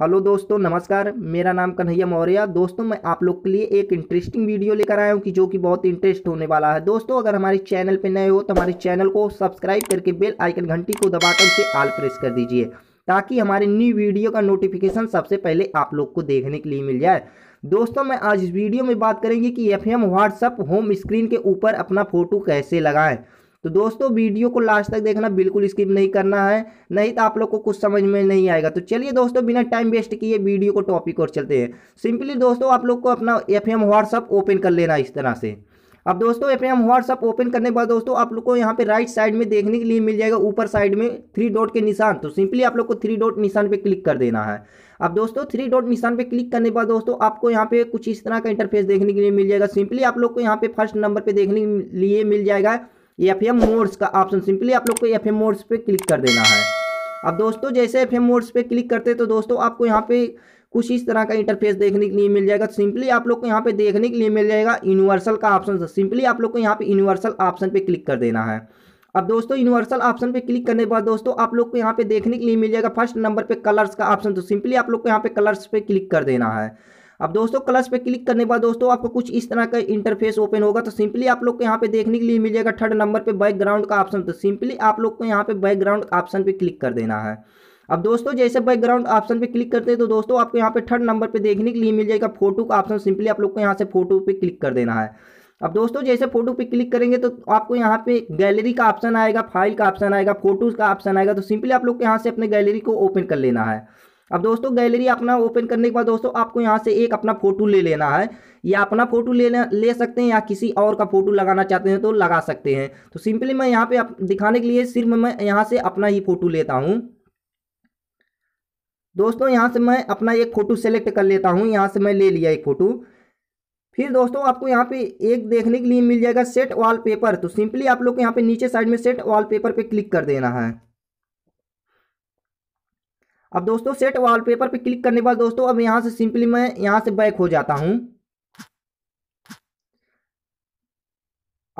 hello दोस्तों नमस्कार मेरा नाम कन्हैया मौर्य दोस्तों मैं आप लोग के लिए एक इंटरेस्टिंग वीडियो लेकर आया हूं कि जो कि बहुत इंटरेस्ट होने वाला है दोस्तों अगर हमारे चैनल पर नए हो तो हमारे चैनल को सब्सक्राइब करके बेल आइकन घंटी को दबाकर उसे आल प्रेस कर दीजिए ताकि हमारे न्यू वीडियो का नोटिफिकेशन सबसे पहले आप लोग को देखने के लिए मिल जाए दोस्तों मैं आज इस वीडियो में बात करेंगे कि एफ एम होम स्क्रीन के ऊपर अपना फ़ोटो कैसे लगाएँ तो दोस्तों वीडियो को लास्ट तक देखना बिल्कुल स्किप नहीं करना है नहीं तो आप लोग को कुछ समझ में नहीं आएगा तो चलिए दोस्तों बिना टाइम वेस्ट किए वीडियो को टॉपिक और चलते हैं सिंपली दोस्तों आप लोग को अपना एफ एम व्हाट्सअप ओपन कर लेना इस तरह से अब दोस्तों एफ एम व्हाट्सअप ओपन करने के बाद दोस्तों आप लोग को यहाँ पे राइट साइड में देखने के लिए मिल जाएगा ऊपर साइड में थ्री डॉट के निशान तो सिंपली आप लोग को थ्री डॉट निशान पे क्लिक कर देना है अब दोस्तों थ्री डॉट निशान पे क्लिक करने के बाद दोस्तों आपको यहाँ पे कुछ इस तरह का इंटरफेस देखने के लिए मिल जाएगा सिंपली आप लोग को यहाँ पे फर्स्ट नंबर पर देखने के लिए मिल जाएगा एफ एम मोड्स का ऑप्शन सिंपली आप लोग को एफ एम मोड्स पे क्लिक कर देना है अब दोस्तों जैसे एफ एम मोड्स पे क्लिक करते हैं तो दोस्तों आपको यहाँ पे कुछ इस तरह का इंटरफेस देखने के लिए मिल जाएगा सिंपली आप लोग को यहाँ पे देखने के लिए मिल जाएगा यूनिवर्सल का ऑप्शन सिंपली आप लोग को यहाँ पे यूनिवर्सल ऑप्शन पे क्लिक कर देना है अब दोस्तों यूनिवर्सल ऑप्शन पे क्लिक करने के बाद दोस्तों आप लोग को यहाँ पे देखने के लिए मिल जाएगा फर्स्ट नंबर पे कलर्स का ऑप्शन तो सिंपली आप लोग को यहाँ पे कलर्स पे क्लिक कर देना है अब दोस्तों क्लस पे क्लिक करने के बाद दोस्तों आपको कुछ इस तरह का इंटरफेस ओपन होगा तो सिंपली आप लोग को यहाँ पे देखने के लिए मिल जाएगा थर्ड नंबर पे बैकग्राउंड का ऑप्शन तो सिंपली आप लोग को यहाँ पे बैकग्राउंड ऑप्शन पे क्लिक कर देना है अब दोस्तों जैसे बैकग्राउंड ऑप्शन पे क्लिक करते हैं तो दोस्तों आपको यहाँ पे थर्ड नंबर पे देखने के लिए मिल जाएगा फोटो का ऑप्शन सिंपली आप लोग को यहाँ से फोटो पे क्लिक कर देना है अब दोस्तों जैसे फोटो पे क्लिक करेंगे तो आपको यहाँ पे गैलरी का ऑप्शन आएगा फाइल का ऑप्शन आएगा फोटोज़ का ऑप्शन आएगा तो सिंपली आप लोग को यहाँ से अपने गैलरी को ओपन कर लेना है अब दोस्तों गैलरी अपना ओपन करने के बाद दोस्तों आपको यहाँ से एक अपना फोटो ले लेना है या अपना फोटो ले ले सकते हैं या किसी और का फोटो लगाना चाहते हैं तो लगा सकते हैं तो सिंपली मैं यहाँ पे दिखाने के लिए सिर्फ मैं यहाँ से अपना ही फोटो लेता हूँ दोस्तों यहाँ से मैं अपना एक फ़ोटो सेलेक्ट कर लेता हूँ यहाँ से मैं ले लिया एक फ़ोटो फिर दोस्तों आपको यहाँ पे एक देखने के लिए मिल जाएगा सेट वॉलपेपर तो सिंपली आप लोग को यहाँ पे नीचे साइड में सेट वॉलपेपर पे क्लिक कर देना है अब दोस्तों सेट वॉलपेपर पे क्लिक करने के बाद दोस्तों अब यहाँ से सिंपली मैं यहाँ से बैक हो जाता हूँ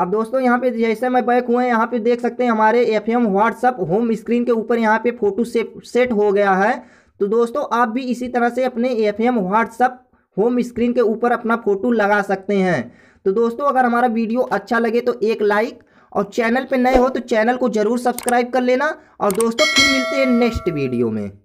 अब दोस्तों यहाँ पे जैसे मैं बैक हुए यहाँ पे देख सकते हैं हमारे F M WhatsApp home screen के ऊपर यहाँ पे फोटो से सेट हो गया है तो दोस्तों आप भी इसी तरह से अपने F M WhatsApp home screen के ऊपर अपना फोटो लगा सकते हैं तो दोस्तों अगर हमारा वीडियो अच्छा लगे तो एक लाइक और चैनल पे नए हो तो चैनल को ज़रूर सब्सक्राइब कर लेना और दोस्तों फिर मिलते हैं नेक्स्ट वीडियो में